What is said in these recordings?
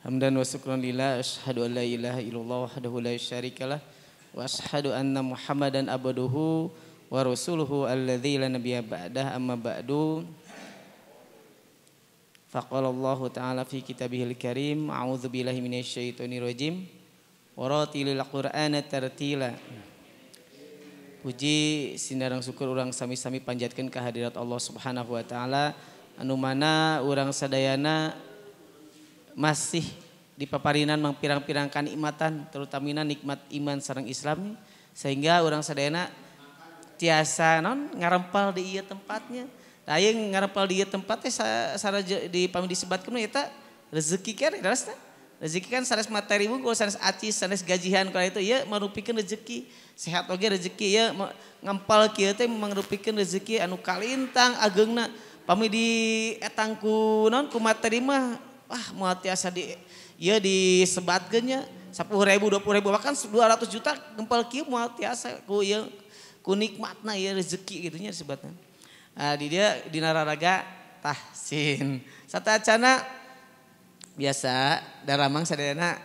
Hamdan wa syukran lillah asyhadu an la ilaha illallah wahdahu la syarikalah wa asyhadu anna muhammadan abduhu wa rasuluhu alladzi la nabiyya ba'dah amma ba'du faqala Allah ta'ala fi kitabihil karim a'udzu billahi minasy syaithanir rajim Waratilil Qur'ana tartila. Puji sinarang syukur orang sami-sami panjatkan kehadirat Allah Subhanahu wa taala anu mana urang sadayana masih di paparinan mangpirang pirangkan imatan, terutamina nikmat iman sarang Islam sehingga orang sadayana tiasa non ngarempal di iya tempatnya lain ngarempal di iya tempatnya sa, di pami disebatkan eta rezeki kere rasna. sa materigue gajihan kali itu ia merupikan rezeki sehat lagi rezeki ya ngemppal kia merupikan rezeki anu Kaliintang agengna pami di etangkunonku materiima Wah mauasa diya dibatnya 10 bahkan 200 juta gepal kimasague yang kunik makna ya rezeki itunya sebatan ah, dia diraragatahsin sat Canak biasa daramang sadayana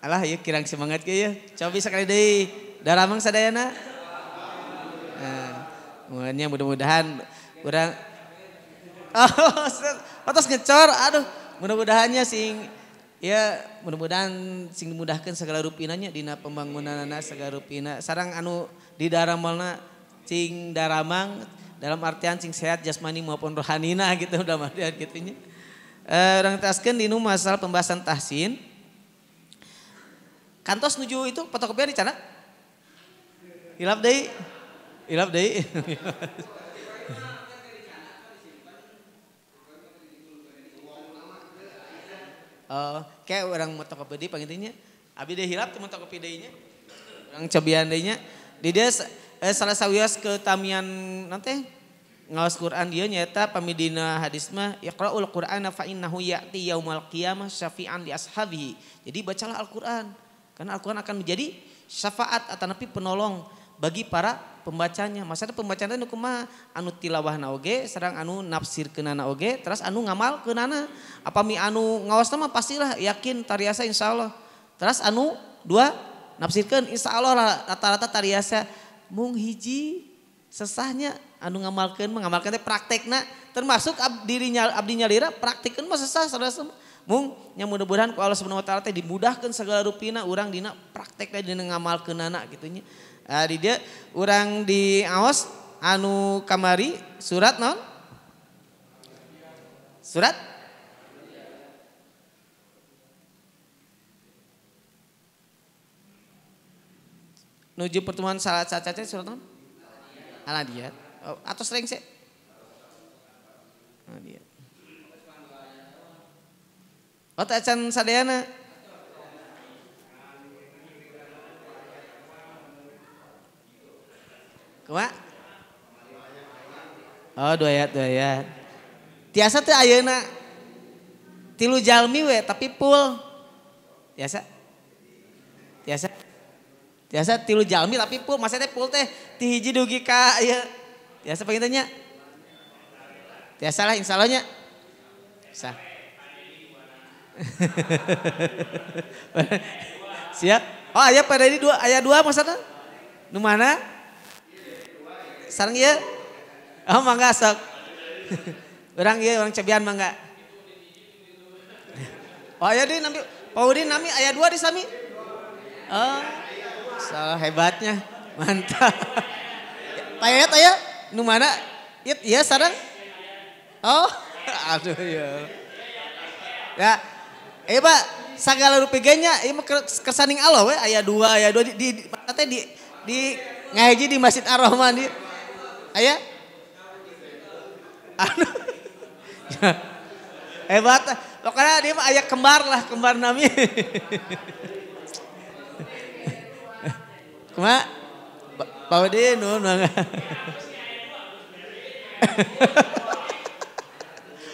alah yuk kirang semangat ke ya coba sekali deh daramang sadayana nah, mudah-mudahan kurang oh atas ngecor aduh mudah-mudahannya sing ya mudah-mudahan sing dimudahkan segala rupinanya dina pembangunan anak segala rupina sarang anu di daramalna sing daramang dalam artian sing sehat jasmani maupun rohanina gitu dalam artian gitunya. Eh, orang tasken di masalah pembahasan tahsin. Kantos nuju itu fotokopian di sana? Hilap day Hilap day oh, kayak orang fotokopi di panggilnya. Abi deh hilap teman fotokopi nya Orang cobian nya Di dia eh, salah sawias ke tamian nanti ngawas Quran dia nyata pamidina hadis mah iqra'ul qur'ana fa innahu ya'ti yaumal qiyamah syafi'an li ashabihi. Jadi bacalah Al-Qur'an karena Al-Qur'an akan menjadi syafaat atau napi penolong bagi para pembacanya. ada pembacaan itu kuma Anu tilawah oge, serang anu nafsir kenana oge, terus anu ngamal kenana. Apa mi anu ngawas nama pastilah yakin tariasa insyaallah. Terus anu dua nafsirkan insyaallah rata-rata tariasa mung hiji sesahnya anu ngamalkan mengamalkan teh praktek nah termasuk ab diri nya Abdinyara praktikkanahnya mudah-mudahan diudahkan segala ruina urang Di prakteknya ngamal ke na gitunya dia orang di aus anu kamari surat non surat nuju pertemuan salat saat saja surat naon? Aladiyat. Oh, atau sering sih? Aladiyat. Oh, tak acan sadayana. Kuma? Oh, dua ayat, dua ayat. Tiasa tuh ayana tilu jalmi we tapi pul. Tiasa. Tiasa. Biasa tilu jalmi tapi pul, maksudnya pul teh ti hiji dugi ka ya Biasa pengen tanya. Biasa lah bisa Siap. Oh ayah pada ini dua ayah dua maksudnya. Nu mana? Sarang ieu. Oh mangga sok. orang iya orang cebian mangga. Oh ayah di nami udin nami ayah dua di sami. Oh. Salah hebatnya. Mantap. Pak Yayat aya ya, nu mana? Yat iya sarang? Oh, aduh ya. Ya. Eh Pak, sagala rupi ge ini ieu mah kersaning Allah we aya dua aya dua di, di mana teh di di ngaji di Masjid Ar-Rahman di aya? Aduh. Ya. Hebat. Pokoknya dia mah aya kembar lah, kembar nami. Kuma? Pak Udin, nun mangga.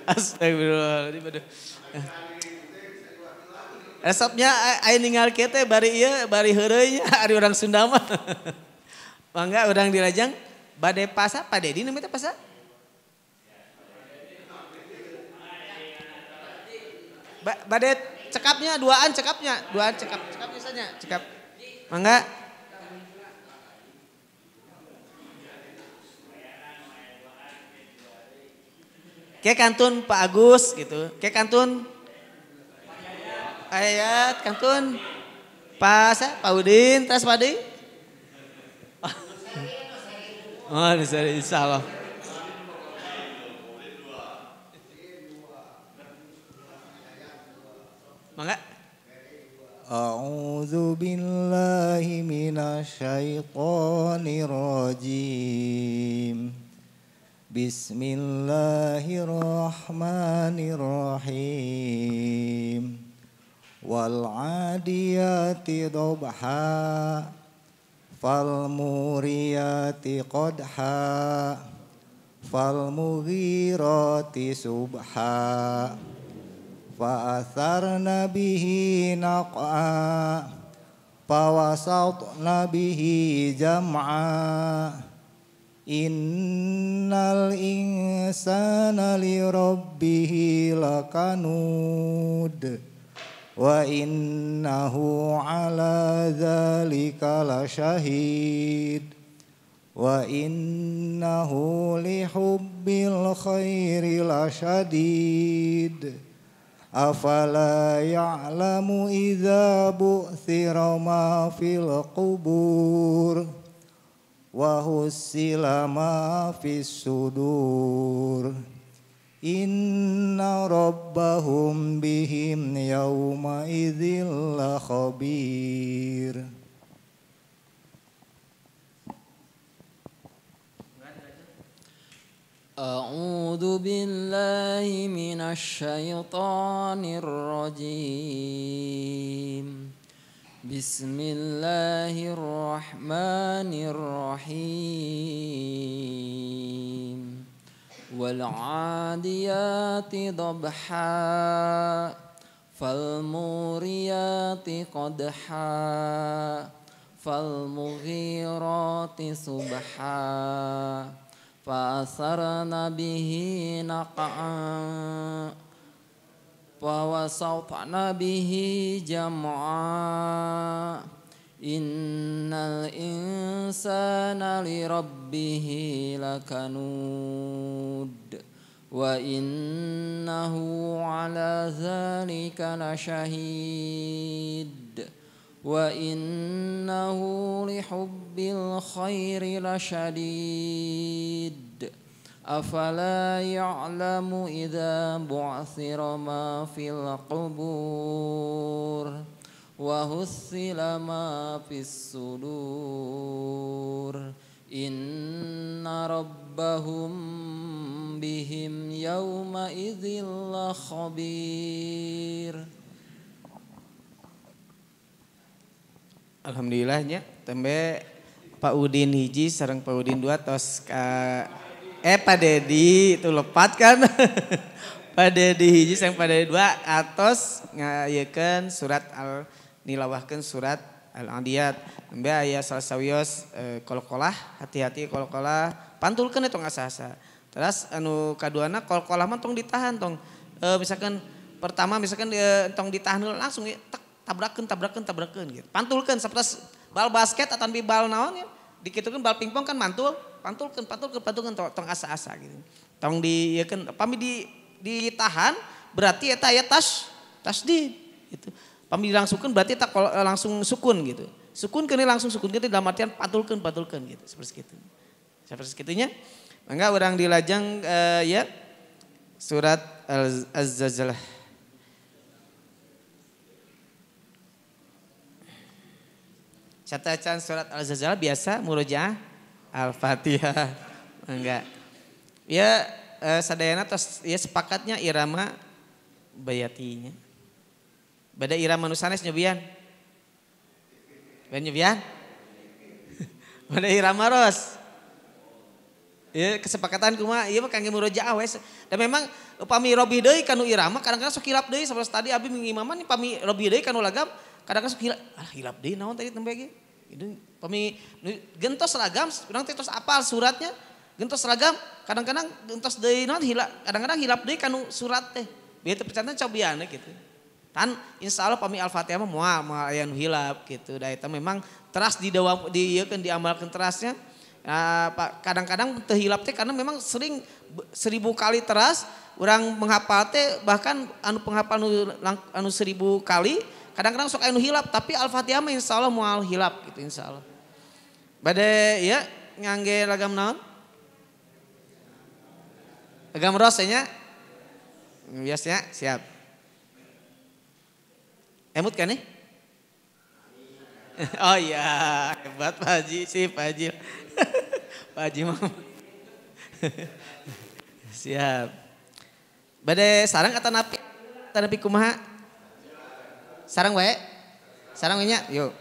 Astagfirullah. Aduh. Resepnya ayo ninggal kita bari iya, bari herenya, hari orang Sunda mah. Mangga orang dirajang, badai pasa, Pak Dedi namanya pasa? Ba badai cekapnya, duaan cekapnya, duaan cekap, cekap biasanya, cekap. Mangga. Kayak kantun Pak Agus gitu. Kayak kantun Ayat, kantun Pak Sa, Pak Udin, terus Pak Oh, ini insya Allah. Mangga. A'udzu billahi minasyaitonir rajim. Bismillahirrahmanirrahim Wal adiyati dobha Fal muriyati qadha Fal mughirati subha athar nabihi naq'a wasat nabihi jam'a Innal insana li rabbihi lakanud wa innahu ala dzalika lasyahid wa innahu li hubbil khairi lasyadid afala ya'lamu idha bu'thira ma fil qubur وهسل ما في الصدور إن ربهم بهم يومئذ لخبير أعوذ بالله من الشيطان الرجيم بسم الله الرحمن الرحيم والعاديات ضبحا فالموريات قدحا فالمغيرات صبحا فأثرن به نقعا ووسطن به جمعا إن الإنسان لربه لكنود وإنه على ذلك لشهيد وإنه لحب الخير لشديد أفلا يعلم إذا بعثر ما في القبور وهسل ما في الصدور إن ربهم بهم يومئذ لخبير Alhamdulillahnya tembe Pak Udin hiji sarang Pak Udin dua tos ka Eh Pak Dedi itu lepat kan. Pak Dedi hiji yang Pak Dedi dua atos ngayakan surat al nilawahkan surat al adiyat. Embe salah salsawios e, eh, kolokolah hati-hati kolokolah pantulkan itu nggak sah Terus anu kaduana kolokolah mah tong ditahan tong. E, misalkan pertama misalkan e, tong ditahan langsung ya, tabrakan tabrakan tabrakan gitu. Pantulkan seperti bal basket atau bal naon ya dikitukan bal pingpong kan mantul, pantulkan, pantulkan, pantulkan, tong, tong asa-asa gitu. Tong di, ya kan, pami di, ditahan berarti eta ya tas, tasdid gitu. Pami dilangsungkan berarti tak eh, langsung sukun gitu. Sukun kena langsung sukun gitu dalam artian patulkan, patulkan gitu, seperti itu. Seperti segitunya. enggak orang dilajang uh, eh, ya surat Al-Zalzalah. catatan surat Al-Zalzalah biasa murojaah Al-Fatihah. Enggak. Ya eh, sadayana tos ya sepakatnya irama bayatinya. beda irama nusanes nyobian. Ben nyobian? beda irama ros. Ya kesepakatan kuma iya mah kangge murojaah we. Dan memang upami robi deui kanu irama kadang-kadang sok hilap deui sabelas tadi abi mengimaman pami robi deui kanu lagam kadang-kadang sok hilap. ah hilap deui naon tadi tembe ini pemi gentos seragam, kurang terus apa suratnya, gentos seragam, kadang-kadang gentos deui non hilap, kadang-kadang hilap deui kanu surat teh. biar teh pecantan gitu. Tan insya Allah pemi Al-Fatihah mah moal moal hilap gitu. Da eta memang teras di dawa di ieu kan diamalkeun terasnya. Nah, kadang-kadang terhilap hilap teh karena memang sering seribu kali teras orang menghafal teh bahkan anu penghafal anu seribu kali Kadang-kadang sok anu hilap, tapi Al-Fatihah mah insya Allah mual hilap gitu insya Allah. Bade iya, ya ngangge lagam naon? Lagam rosenya Biasanya hmm, siap. Emut kan nih? Oh iya, hebat Pak Haji sih Pak Haji. Pak Haji mau. siap. Bade sarang atau napi? Tanapi kumaha? Sarang wae. Sarang wae nya. Yuk.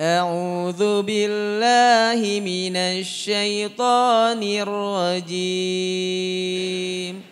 أعوذ بالله من الشيطان الرجيم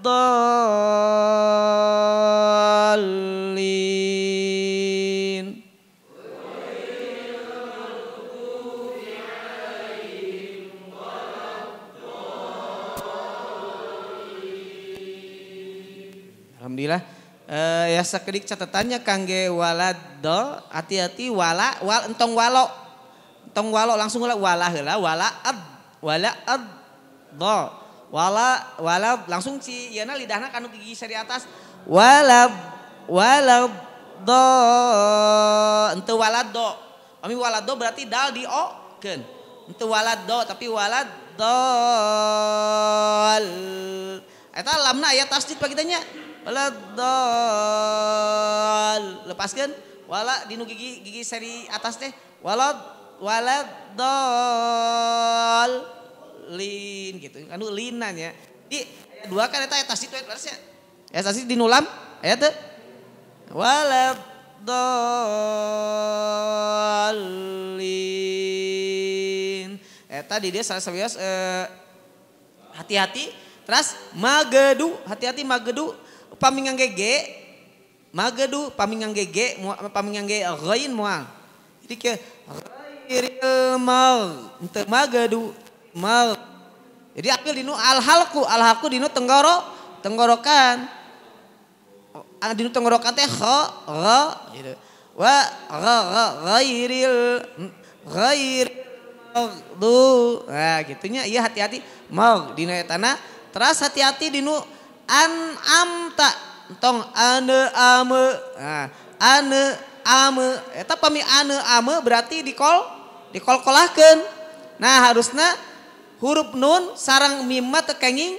الضالين Alhamdulillah uh, ya sekedik catatannya kangge walad do hati-hati wala wal entong walo entong walo langsung wala wala wala ad wala ad do wala wala langsung ci yeuna lidahna kanu gigi seri atas wala wala do ente do kami do berarti dal di o ken ente do tapi walad dol eta lamna aya tasdid pagitanya tanya walad do lepaskan wala dinu gigi gigi seri atas teh walad walad do lin gitu anu linan ya di dua kan eta eta situ etlasnya eta di dinulam aya teh walad dolin eta di dia salah sabias eh, hati-hati terus magedu hati-hati magedu pamingan gege magedu pamingan gege pamingan ge gain moal jadi ke Iril mau, ente magadu maut. Jadi apil dinu alhalku, alhalku dinu tenggoro, tenggorokan. Dinu tenggorokan teh kho, kho, gitu. Wa kho, kho, ghairil, ghair, maghdu. Nah gitunya iya hati-hati mag dinu etana. terus hati-hati dinu an ta tong ane ame. Nah, ane ame. Eta pami ane ame berarti dikol, kolahkan Nah harusnya huruf nun sarang mimma tekenging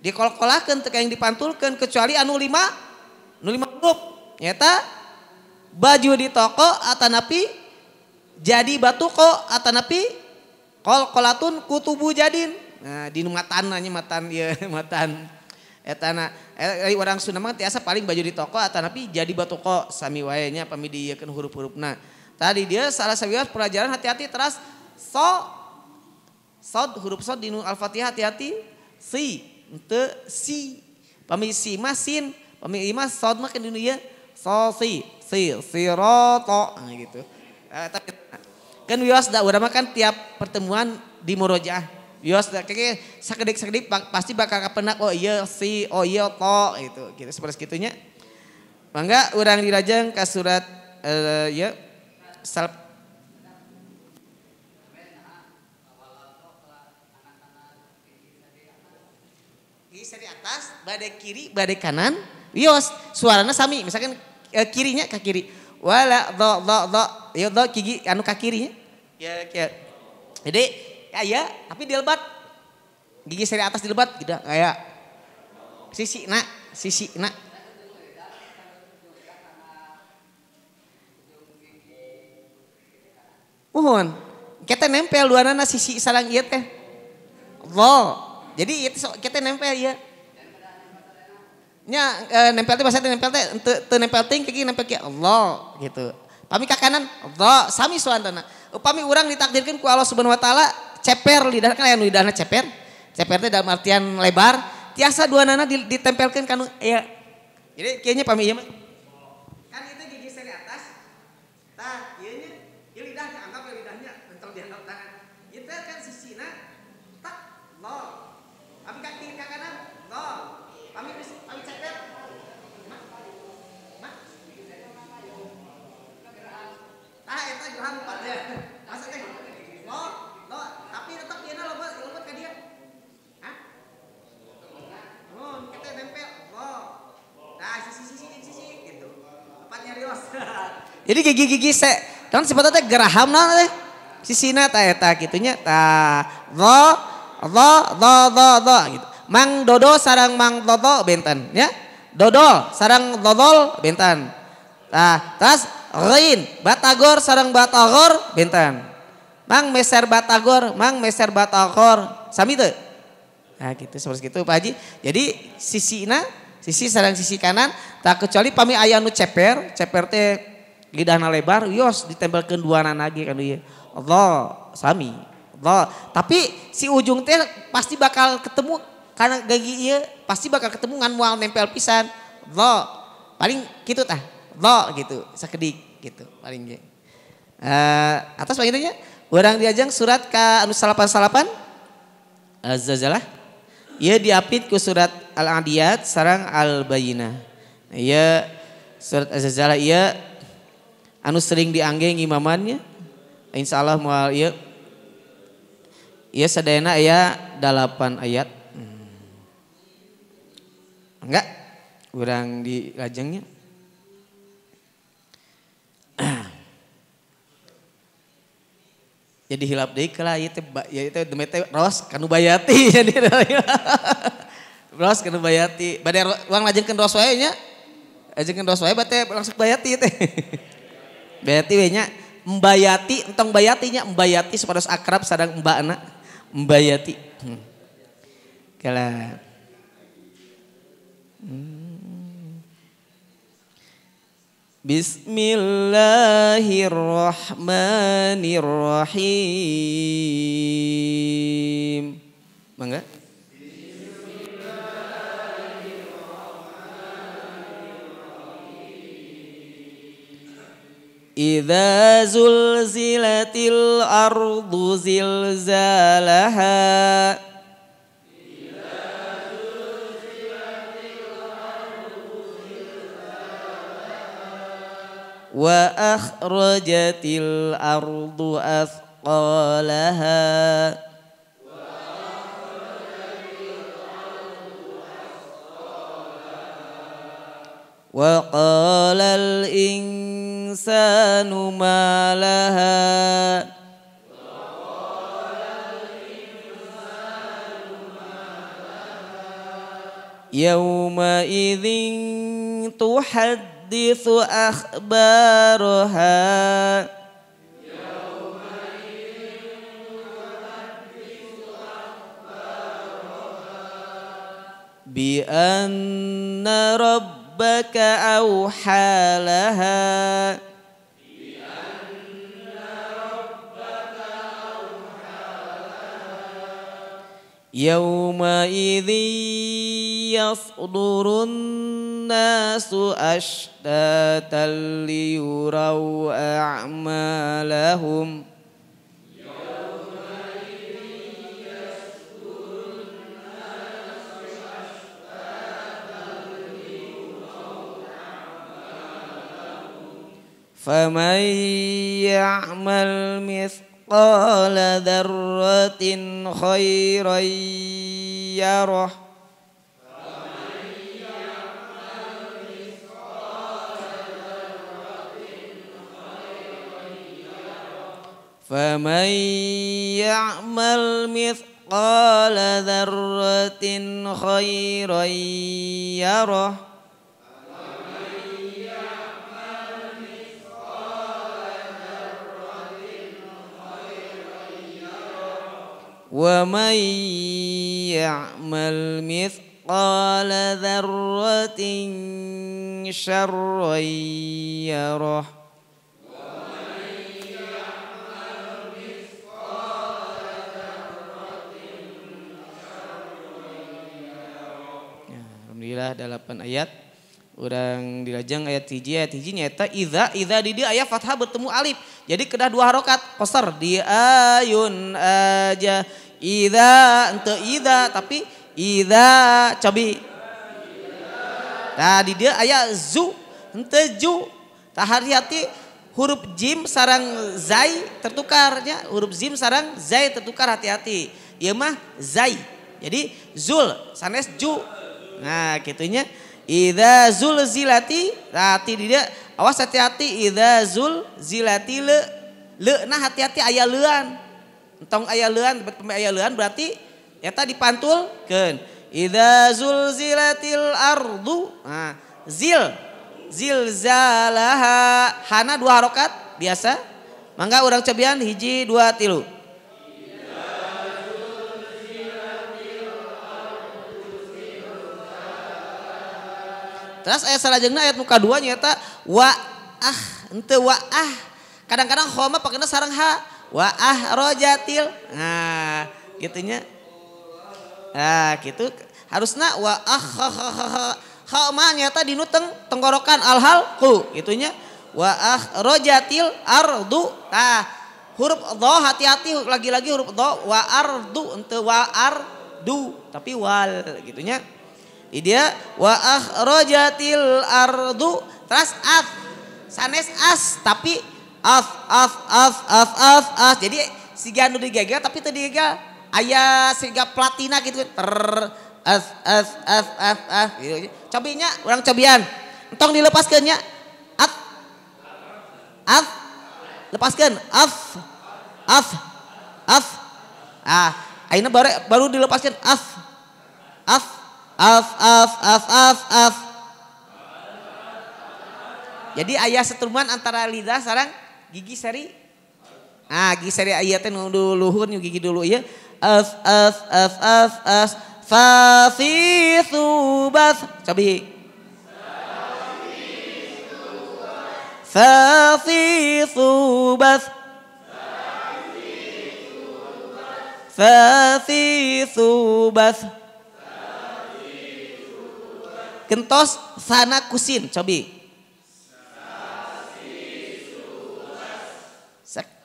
dikolkolakan tekenging dipantulkan kecuali anu lima anu lima huruf nyata baju di toko atanapi jadi batu ko atanapi kolkolatun kutubu jadin nah di matan nanya matan ya matan etana eh, eh, orang Sunda mah tiasa paling baju di toko atanapi jadi batu ko sami wayanya pamidi huruf-hurufna tadi dia salah sebuah pelajaran hati-hati teras so Sod huruf sod di al-fatihah hati-hati. Si. Ente si. Pami si masin. Pami imah sod makin di dunia. So si. Si. roto. Nah, gitu. Eh, tapi, kan wios dah udah makan tiap pertemuan di murojaah. Wios dah kayak sakedik sakedik pasti bakal kepenak oh iya si oh iya to gitu. Gitu seperti segitunya. bangga urang dirajang ke surat uh, ya sal bisa di atas, badai kiri, badai kanan, wios. Suaranya sami, misalkan eh, kirinya ke kiri. Wala do do do, yo do kiri, anu ke kiri ya. ya, ya. Jadi, ya, ya tapi dilebat. Gigi seri atas dilebat, gitu. Kayak sisi nak, sisi nak. Mohon, kita nempel dua nana sisi salang iya teh. Allah jadi itu kita nempel ya. Nya e, nempel teh bahasa nempel teh te, te nempel ting kayak nempel kayak Allah gitu. Pami ke kanan Allah sami suantana. Upami orang ditakdirkan ku Allah Subhanahu wa taala ceper lidah kan aya lidahna ceper. Ceper teh dalam artian lebar, tiasa dua nana ditempelkan kanu ya. Jadi kayaknya pami ieu iya mah Jadi gigi-gigi se, Kan sebetulnya teh geraham nana teh. Sisina ta eta kitunya ta do do do do do gitu. Mang dodo sarang mang dodo benten ya. Dodo sarang dodol benten. Nah, tas rein batagor sarang batagor benten. Mang meser batagor, mang meser batagor. Sami teu? Nah gitu seperti itu Pak Haji. Jadi sisi sisina sisi sarang sisi kanan tak kecuali pami ayah nu ceper, ceper teh lidahna lebar yos ditempelkan dua lagi kan iya Allah sami Allah tapi si ujung teh pasti bakal ketemu karena gigi iya pasti bakal ketemu ngan mual nempel pisan Allah paling gitu tah Allah gitu sekedik gitu paling gitu. Uh, atas panggilannya orang diajang surat ke anu salapan salapan uh, zazalah ia diapit ke surat al adiyat sarang al bayina, ia surat az-zazalah ia anu sering diangge ngimamannya insya Allah mual iya iya sedena ya delapan ayat hmm. enggak kurang di lajengnya jadi hilap deh kala ieu teh ya teh demet teh ros kanu bayati jadi ros kanu bayati badar uang lajengkeun ros wae nya lajengkeun ros wae bate langsung bayati teh Berarti banyak membayati mbayati, entong bayatinya mbayati supados akrab sadang mbak anak mbayati. Hmm. Kala. Hmm. Bismillahirrahmanirrahim. Mangga. إذا زلزلت الأرض زلزالها إذا الأرض زلزالها وأخرجت الأرض أثقالها وقال الإنسان ما لها يومئذ تحدث أخبارها بأن رب ربك أوحى لها يومئذ يصدر الناس أشتاتا ليروا أعمالهم ۖ فمن يعمل مثقال ذرة خيرا يره فمن يعمل مثقال ذرة خيرا يره ومن يعمل مثقال ذرة شرا يره Alhamdulillah ada 8 ayat orang dirajang ayat hiji ayat hiji nyata iza iza didi ayat fathah bertemu alif jadi kedah dua harokat koser di ayun aja iza ente iza tapi iza cobi nah didi dia ayat zu ente ju tak hati hati huruf jim sarang zai tertukarnya huruf jim sarang zai tertukar hati-hati ya mah zai jadi zul sanes ju nah gitunya Idza zulzilati, hati dia awas hati-hati idza zulzilati le le nah hati-hati aya leuan. Entong aya leuan, pemi aya leuan berarti eta ya dipantulkeun. Idza zulzilatil ardu. Nah, zil zilzalaha hana dua harokat biasa. Mangga orang cobian hiji dua tilu. Terus ayat salajengna ayat muka dua nyata wa ah ente wa ah. Kadang-kadang khoma pakainya sarang ha wa ah rojatil. Nah, gitunya. Nah, gitu harusnya wa ah ha ha ha ha. ma nyata di nuteng tenggorokan alhal ku gitunya. Wa ah rojatil ardu. Tah huruf do hati-hati lagi-lagi huruf do wa ardu ente wa ardu tapi wal gitunya. Dia wa akhrajatil ardu trust af sanes as tapi af af af af af af jadi si gandu digagal tapi tadi gagal ayah sehingga platina gitu kan. ter as as as as as gitu. cobinya orang cobian entong dilepaskannya af af lepaskan af af af ah akhirnya baru baru dilepaskan af af af af af af af. Jadi ayah setruman antara lidah sekarang gigi seri. Ah, gigi seri ayah teh dulu luhur gigi dulu ya. Af af af af af. Fafisu bas. Cobi. Fasi bas. Fasi bas kentos sana kusin cobi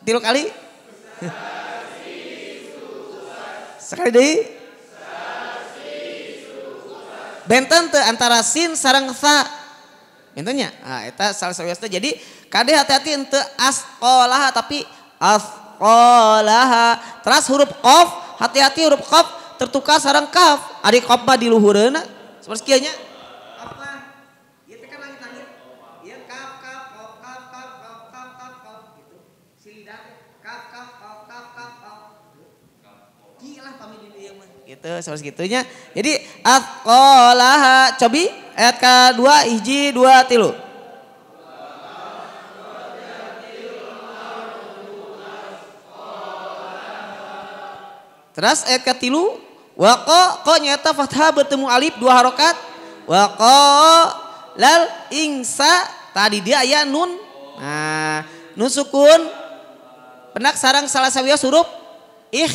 tiro kali sekali deh benten tuh antara sin sarang sa. bentennya ah itu salah yang jadi kade hati-hati ente asqalaha tapi asqalaha terus huruf kof hati-hati huruf kof tertukar sarang kaf Adik qaf di luhurena. seperti gitu seperti segitunya jadi afqalaha cobi ayat dua hiji dua tilu Terus ayat katilu wako ko nyata fathah bertemu alif dua harokat wako lal ingsa tadi dia ayat nun nah nun sukun penak sarang salah sawiya surup ih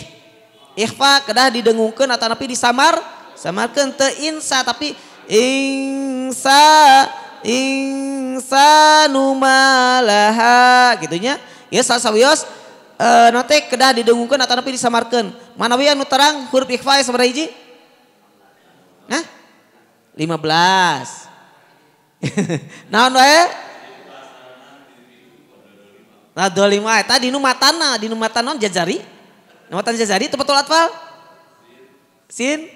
Ikhfa kedah didengungkan atau napi disamar. Samarkan te insa tapi insa insa numalaha gitunya. Ya sawios e, eh, nanti kedah didengungkan atau tapi disamarkan. mana anu terang huruf ikhfa ya sebenarnya hiji? Nah, 15. Naon wae? Nah, 25 tadi dinu matana, dinu matana jajari. Nama Tanjung Jazari itu betul atfal? Sin?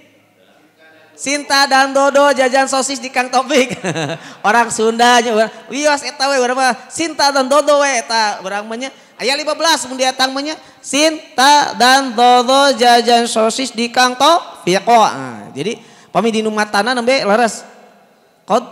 Sinta dan Dodo jajan sosis di Kang Topik. orang Sunda nya wios eta we urang mah Sinta dan Dodo we eta urang mah nya aya 15 mun diatang mah Sinta dan Dodo jajan sosis di Kang Topik. Nah, jadi pami di numatana nembe leres. Kod.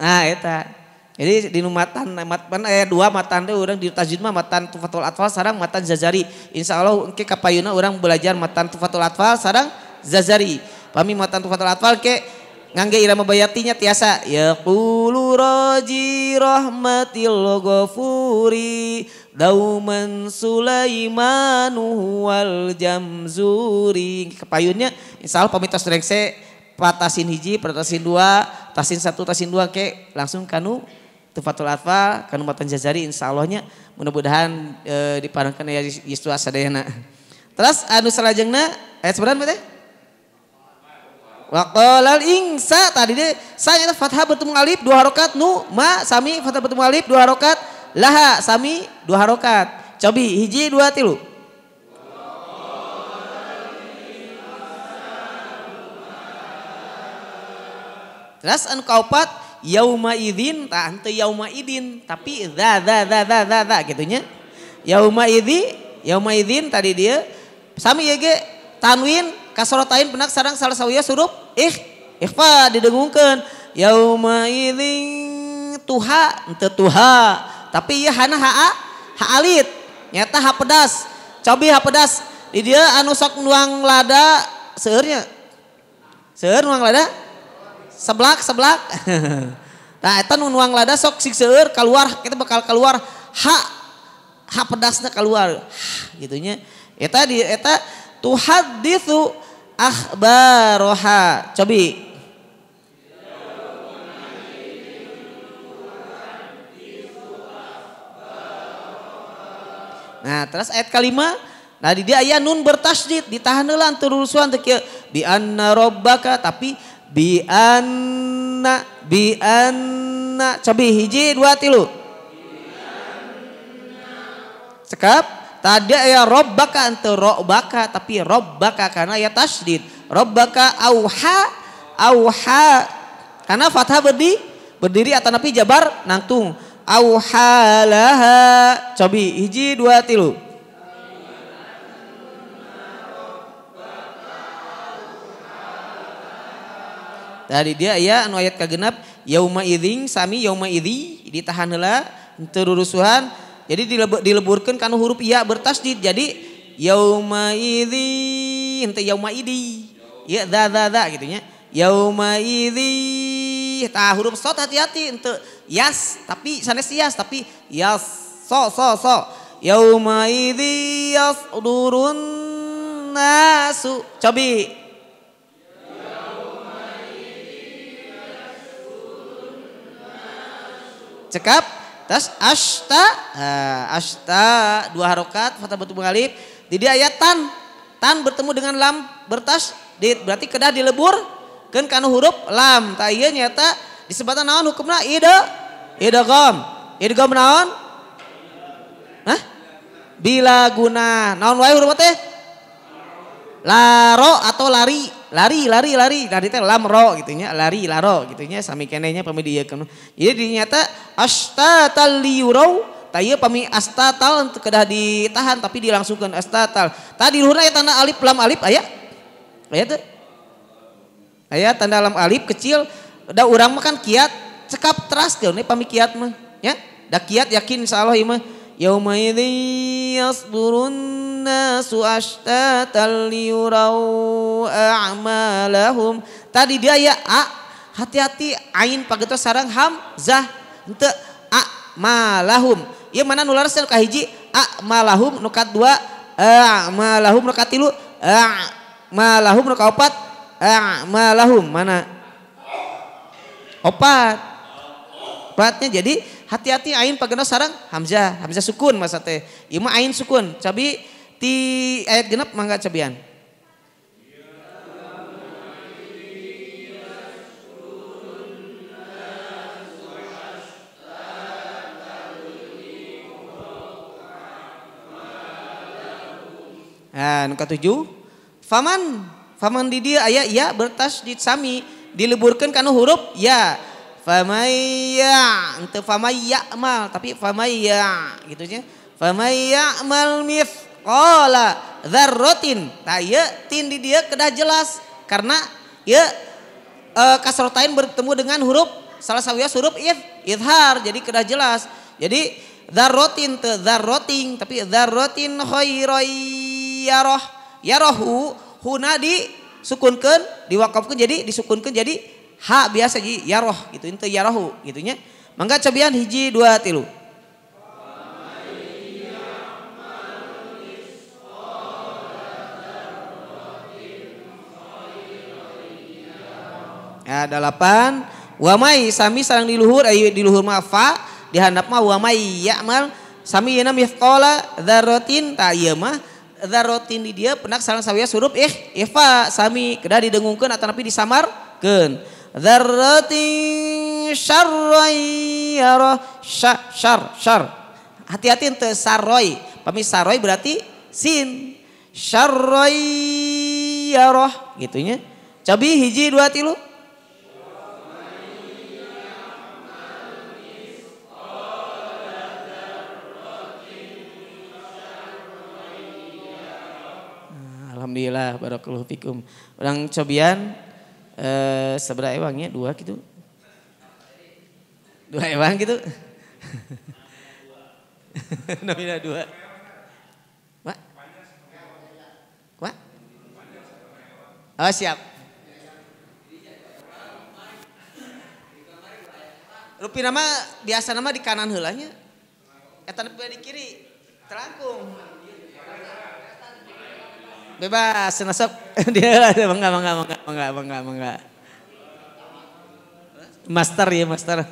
Nah eta. Jadi di matan matan eh dua matan itu orang di tajwid mah matan tufatul atfal sarang matan zazari. Insya Allah ke kapayuna orang belajar matan tufatul atfal sarang zazari. Pami matan tufatul atfal ke ngangge irama bayatinya tiasa ya qulu roji rahmatil ghafuri dauman sulaimanu wal jamzuri kepayunnya insya Allah pamitos rengse patasin hiji patasin dua tasin satu tasin dua ke langsung kanu Tufatul Atfa, Kanumatan Jazari insya Allahnya mudah-mudahan e, eh, diparengkan ya Yesu Asadayana. Terus anu salajengna ayat seberan berarti? lal ingsa tadi deh saya itu fathah bertemu alif dua harokat nu ma sami fathah bertemu alif dua harokat laha sami dua harokat cobi hiji dua tilu Terus anu kaupat yauma idin, tak ente yauma idin tapi za za za za za za gitunya yauma idin, yauma idin tadi dia sami ya ge tanwin kasrotain penak sarang salah sawiya surup ih ikhfa didengungkan. yauma idin tuha ente tuha tapi ya hana ha, ha alit nyata ha pedas cobi ha pedas di dia anu sok nuang lada seurnya seur nuang lada seblak seblak nah itu nuang lada sok sikseur keluar kita bakal keluar ha ha pedasnya keluar gitunya eta di eta tuhaditsu akhbaroha cobi Nah, terus ayat kelima, nah di dia ayat nun bertasdid ditahan heula turulusuan teu bi anna robbaka tapi bi anna bi anna cobi hiji dua tilu cekap tadi ya robbaka ante robbaka tapi robbaka karena ya tasdid robbaka auha auha karena fathah berdi berdiri atau napi jabar nangtung laha cobi hiji dua tilu Tadi dia ya anu ayat kagenap yauma idzing sami yauma idzi ditahan heula teu rurusuhan jadi dileburkan kana huruf ya bertasdid jadi yauma idzi ente yauma idi ya za za za gitu nya yauma idzi tah huruf sot hati-hati ente yas tapi sanes yas tapi yas so so so yauma idzi yasdurun nasu cobi cekap tas ashta uh, ashta dua harokat fatah batu mengalip jadi ayat tan tan bertemu dengan lam bertas di, berarti kedah dilebur kan kanu huruf lam tak iya nyata disebutan naon hukumna ide ide gom ide gom naon Hah? bila guna naon wae huruf teh laro atau lari lari lari lari lari teh lamro gitunya lari laro gitunya sami kenenya dia kan. Iya dinyata astatal liyurau taya pami astatal kedah ditahan tapi dilangsungkeun astatal tadi luhurna aya tanda alif lam alif aya aya teh aya tanda lam alif kecil da urang mah kan kiat cekap teras keun eh, pami kiat mah ya da kiat yakin insyaallah ieu mah يومئذ يصدر الناس أشتاتا ليروا أعمالهم tadi dia ya a hati-hati ain pageto sarang hamzah ente a malahum ya mana nular sel kahiji a malahum nukat dua a malahum nukat tilu a malahum nukat opat a malahum mana opat opatnya jadi hati-hati ain pagenos sarang hamzah, hamzah sukun masa teh. ima ain sukun, cabi ti ayat genap mangga cabian. Nah, nuka tujuh. Faman, faman di dia ayat ya di sami dileburkan karena huruf ya Famaya, itu famaya mal, tapi famaya gitu nah, ya. Famaya mal mif kola zarrotin, taya tin di dia kedah jelas karena ya eh, kasrotain bertemu dengan huruf salah satu huruf if, ifhar, jadi kedah jelas. Jadi zarrotin te zarroting tapi zarrotin khairoi yaroh yarohu hunadi sukunken diwakafkan jadi disukunkan jadi ha biasa ya yaroh gitu itu yarohu gitunya mangga cobian hiji dua tilu Ya, delapan. Wamai sami sarang diluhur ayu diluhur Di dihandap mah wamai ya mal. sami yena yafqala darotin ta iya mah Darotin di dia penak sarang sawiya surup ih eva sami kedah didengungkan atau tapi ken dzarratin syarran yara syar syar Hati-hati ente saroi. Pami saroi berarti sin. Syarrai yara gitunya. Cobi hiji dua tilu. Alhamdulillah barakallahu fikum. Orang cobian eh seberapa ewangnya dua gitu dua ewang gitu nomina dua Wah? Wah? oh siap rupi nama biasa nama di kanan helanya eta di kiri terangkung bebas senasab Dia ada enggak, enggak, enggak, enggak, enggak, enggak. Master ya, master.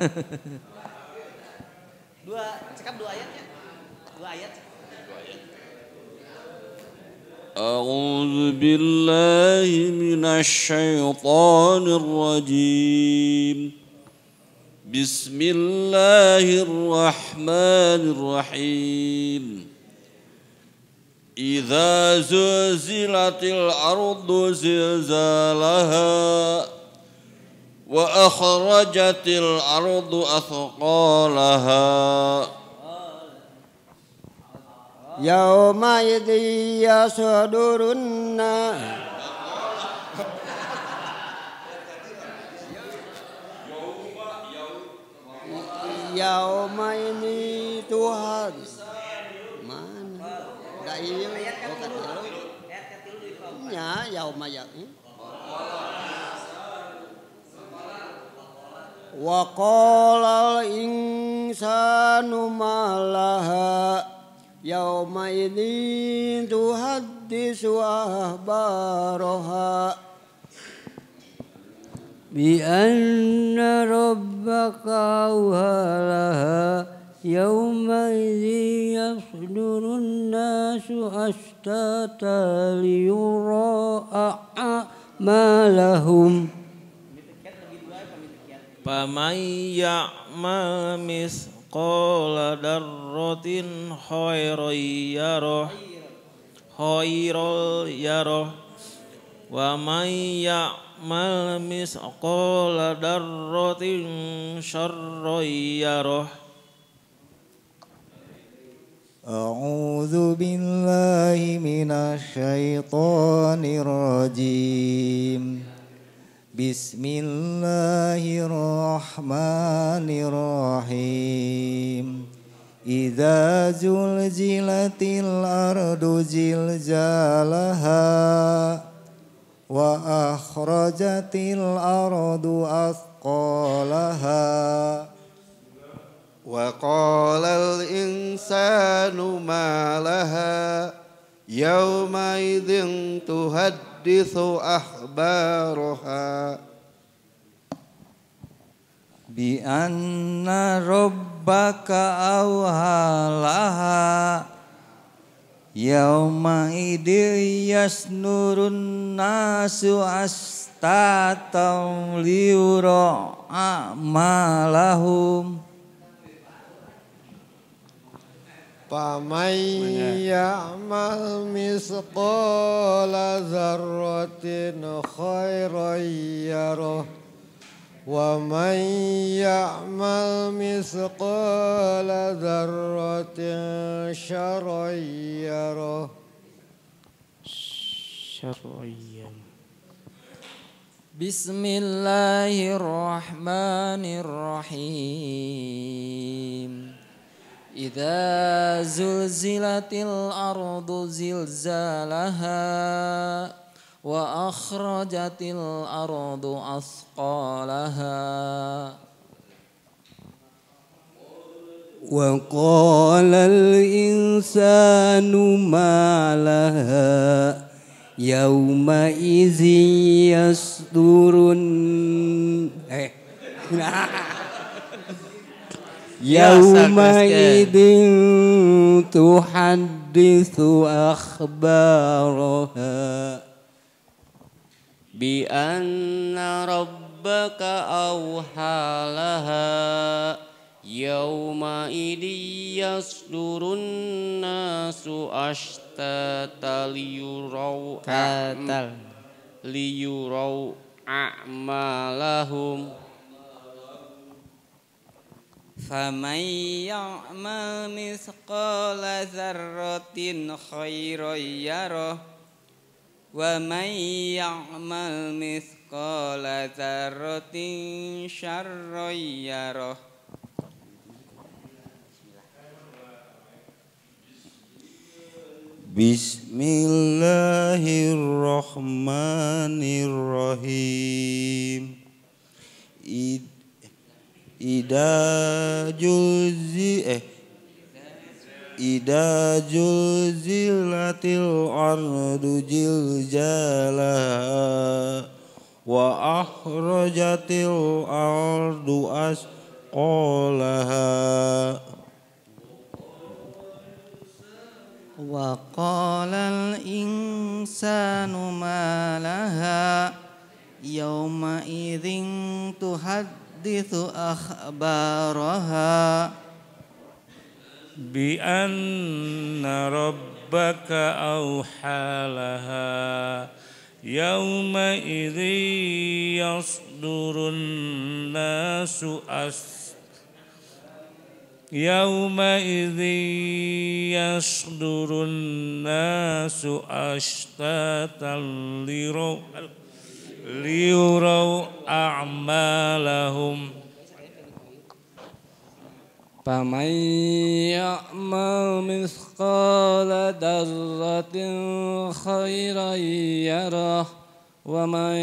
dua, cekap dua ayat ya. Dua ayat. أعوذ بالله من الشيطان الرجيم بسم الله الرحمن الرحيم إذا زلزلت الأرض زلزالها وأخرجت الأرض أثقالها يومئذ يصدر الناس يومئذ تهرس ieu. Oh iya, ya, Wa qala al-insanu malaha yauma idzin tuhaddisu ahbaraha. يومئذ يصدر الناس أشتاتا ليرى أعمالهم فمن يعمل مثقال ذرة خيرا يره خيرا يره ومن يعمل مثقال ذرة شرا يره أعوذ بالله من الشيطان الرجيم بسم الله الرحمن الرحيم إذا زلزلت الأرض زلزالها وأخرجت الأرض أثقالها وقال الإنسان ما لها يومئذ تحدث أخبارها بأن ربك أوهى لها يومئذ يسنر الناس أشتاتا ليرى أعمالهم فمن يعمل مثقال ذرة خيرا يره ومن يعمل مثقال ذرة شرا يره شرا بسم الله الرحمن الرحيم إذا زلزلت الأرض زلزالها وأخرجت الأرض أثقالها وقال الإنسان ما لها يومئذ يصدر إيه؟ Ya, yauma idin tuhadithu akhbaraha bi anna rabbaka awhalaha yauma idin yasdurun nasu ashtata liyurau a'mal liyurau a'malahum فمن يعمل مثقال ذرة خيرا يره ومن يعمل مثقال ذرة شرا يره بسم الله الرحمن الرحيم Ida juzi eh Ida juzilatil ardu jala Wa ahrajatil ardu asqalaha Wa qalal insanu malaha Yawma idhin tuhad تحدث أخبارها بأن ربك أوحى لها يومئذ يصدر الناس أس يومئذ يصدر الناس أشتاتا لرؤى liyurau a'malahum فمن يعمل مثقال ذرة خيرا يره ومن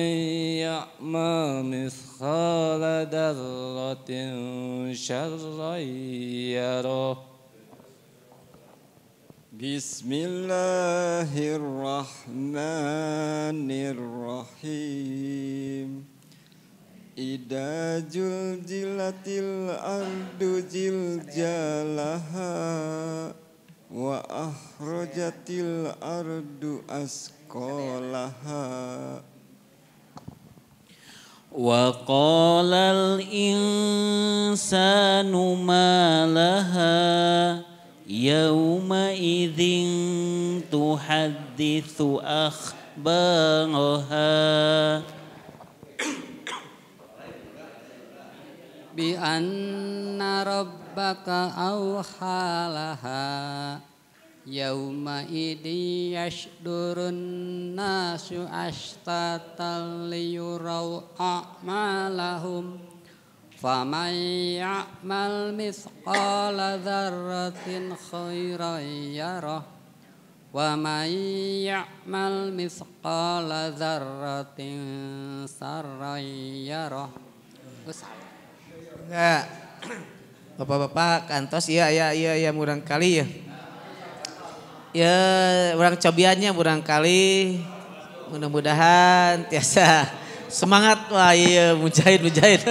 يعمل مثقال ذرة شرا يره Bismillahirrahmanirrahim Ida jul jilatil ardu jil jalaha Wa ahrojatil ardu askolaha Wa qalal insanu malaha Yawma'idhin tuhadithu akhbaraha Bi anna rabbaka awhalaha Yawma'idhi yashdurun nasu ashtatan liyurau a'malahum فمن يعمل مثقال ذرة خيرا يره ومن يعمل مثقال ذرة سرا يره Bapak-bapak kantos ya ya ya ya murang kali ya. Ya orang cobiannya murang kali. Mudah-mudahan tiasa semangat wah iya mujahid mujahid.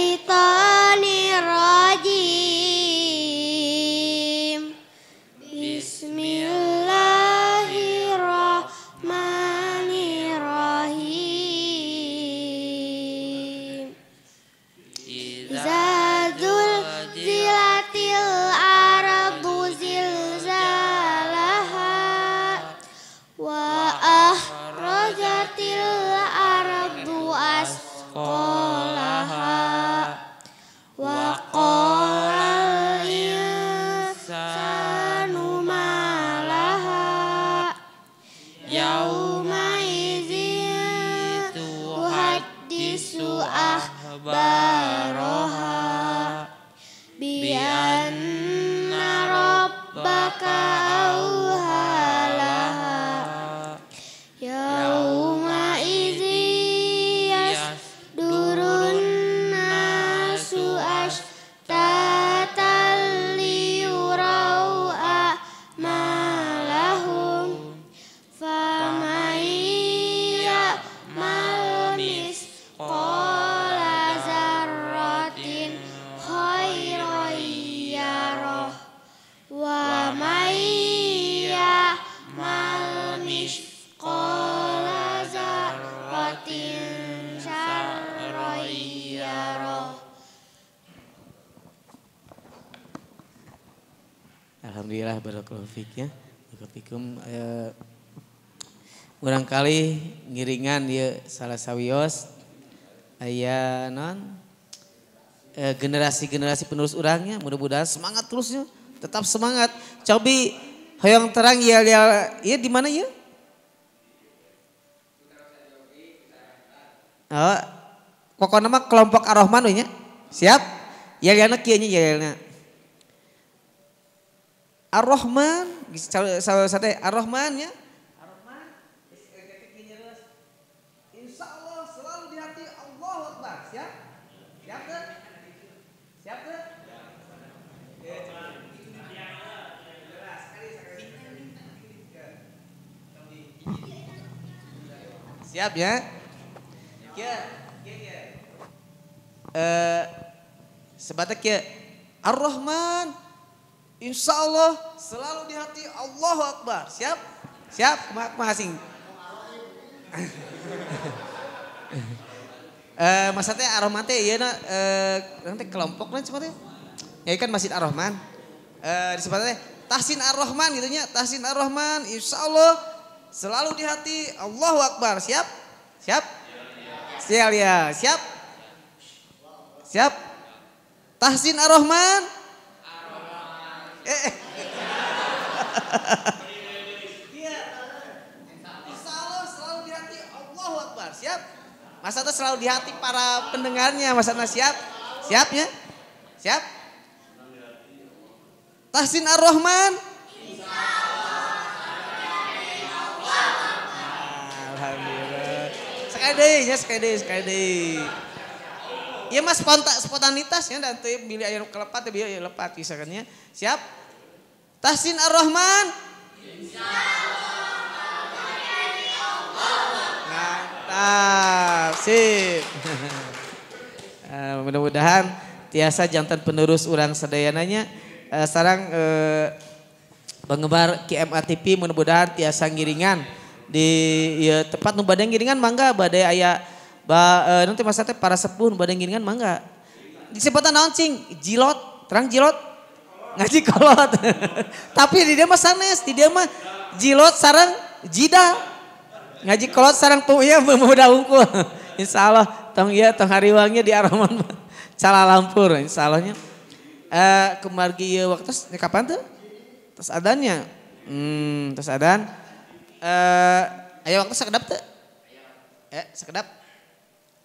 ya. Barakallahu eh, kali ngiringan dia salah sawios ayah non eh, generasi-generasi penerus orangnya mudah-mudahan semangat terusnya tetap semangat cobi hoyong terang ya ya, ya di mana ya Oh, pokoknya mah kelompok Ar-Rahman iya. siap. Ya Yelana kianya ya. Ar-Rahman, salah satu Ar-Rahman ya. Ar-Rahman, Insya Allah selalu di hati Allah Akbar. Siap? Siap ke? Siap ke? Siap ya? Ya, ya, ya. Eh, sebatak ya. Ar-Rahman, Insya Allah selalu di hati Allah Akbar. Siap? Siap? Mak Mahasing. eh masa Ar-Rahman teh iya nak nanti eh, kelompok nanti cuma teh. Ya kan Masjid Ar-Rahman. Eh di sebelah teh Tahsin Ar-Rahman gitu nya. Tahsin Ar-Rahman insya Allah selalu di hati Allah Akbar. Siap? Siap? Siap ya. Siap? Siap? Tahsin Ar-Rahman. Eh. eh. Iya, Insya Allah selalu di hati Allahu Akbar. Siap? Mas Anas selalu di hati para pendengarnya. Mas Anas siap? Siap ya? Siap? Tahsin Ar-Rahman. Alhamdulillah. Sekali deh, ya sekali deh, sekali deh ya mas spontan spontanitas ya dan tuh bila air kelepat teh ya, bila lepat misalnya. Kan siap Tahsin Ar-Rahman mantap sip eh, mudah-mudahan tiasa jantan penerus orang sedayananya uh, eh, sekarang uh, eh, penggemar KMATP mudah-mudahan tiasa ngiringan di ya, tempat nu giringan mangga badai ayah Ba, e, nanti masa teh para sepuh badai ngiringan mangga. Disebutan naon cing? Jilot, terang jilot. Ngaji kolot. Tapi di dia mah sanes, di dia mah jilot sarang jida. Ngaji kolot sarang pemuda iya, pemuda unggul. Insya Allah tong ya tong hariwangnya di aroman Cala Lampur insya Allahnya. E, eh, kemargi iya waktu kapan tuh? Terus adanya. Hmm, terus adan. Eh, ayo waktu sekedap tuh. Ya, sekedap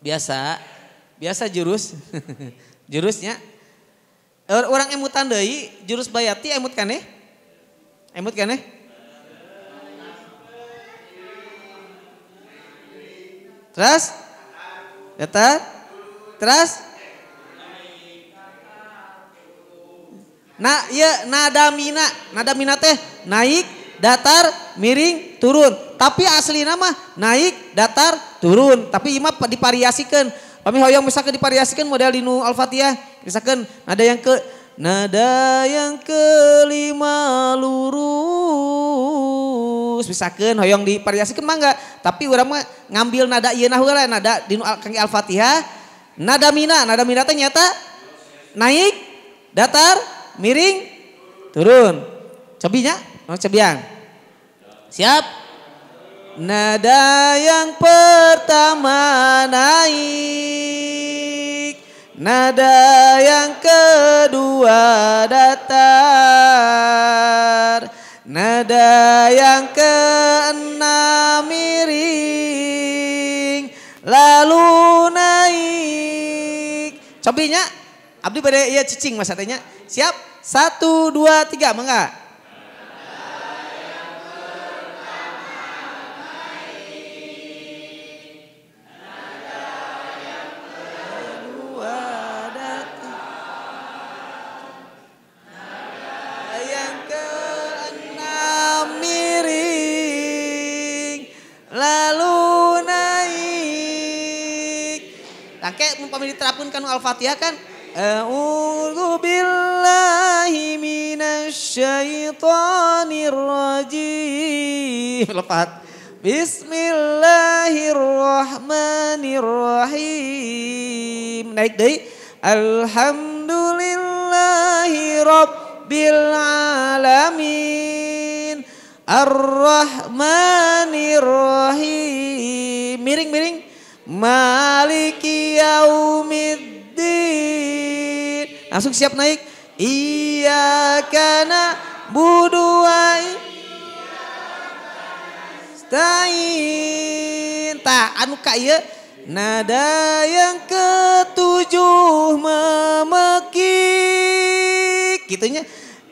biasa biasa jurus jurusnya eh, orang emut tandai jurus bayati emut kane eh? emut kane eh? terus eta terus Nah, ya nada mina nada mina teh naik, datar, miring, turun. Tapi asli nama naik, datar, turun tapi imam dipariasikan kami hoyong misalkan dipariasikan model di al-fatihah misalkan ada yang ke nada yang kelima lurus misalkan hoyong dipariasikan mah enggak tapi orang ngambil nada iya nah nada di kangge al-fatihah nada mina nada mina ternyata naik datar miring turun cebinya cebiang siap Nada yang pertama naik, nada yang kedua datar, nada yang keenam miring, lalu naik. Cobinya, abdi pada iya cicing mas Siap, satu, dua, tiga, mengak. lalu naik. Nah, umpamanya diterapkan kan Al-Fatihah kan A'udzu billahi minasyaitonir rajim. Lepat. Bismillahirrahmanirrahim. Naik deui. Alhamdulillahi rabbil alamin ar rahmanir Miring-miring. Maliki yaumiddin. Langsung siap naik. Iya karena buduai. Stain. Tak, anu ya. Nada yang ketujuh memekik. Gitunya.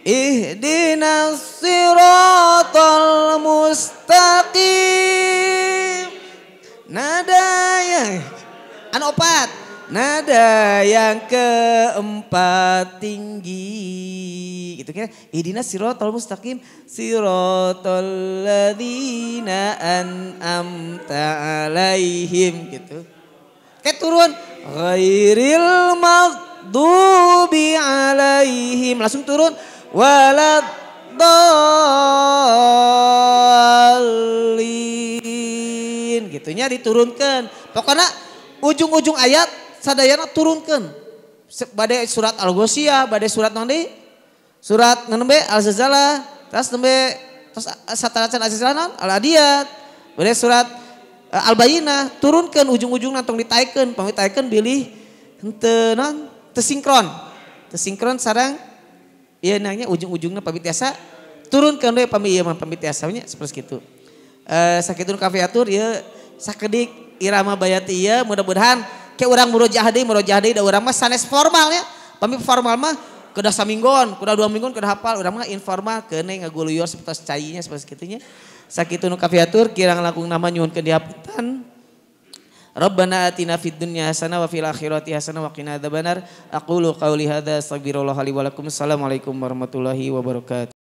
Ihdinas siratal mustaqim Nada yang Anak opat Nada yang keempat tinggi Gitu kan Ihdinas siratal mustaqim Siratal ladhina an'amta alaihim Gitu Kayak turun Ghairil maghdubi alaihim Langsung turun walad gitu gitunya diturunkan pokoknya ujung-ujung ayat sadayana turunkan badai surat al-ghosia badai surat nanti surat nembe al-zalzalah terus nembe terus sataracan al-zalzalah al-adiyat badai surat e, al bayina, turunkan ujung-ujung nantong pamit pamitaikeun bilih henteu non tersinkron, tersinkron sarang Iya nanya ujung-ujungnya pamit biasa turun ke nanya pamit iya mah pamit biasanya seperti itu. eh sakit turun kafe ya iya sakedik irama bayati iya mudah-mudahan kayak orang murojaah deui murojaah deui udah orang mah sanes formalnya. Pamit formal mah kuda saminggon, kuda dua mingguan kuda hafal, udah mah informal kene ngaguluyor seperti cayinya seperti kitunya. Sakit turun kafe atur kirang nama nyuwun ke dihapunten. Rabbana atina fid dunya hasanah wa fil akhirati hasanah wa qina adzabannar. Aqulu qauli hadza astaghfirullah li wa lakum. Assalamualaikum warahmatullahi wabarakatuh.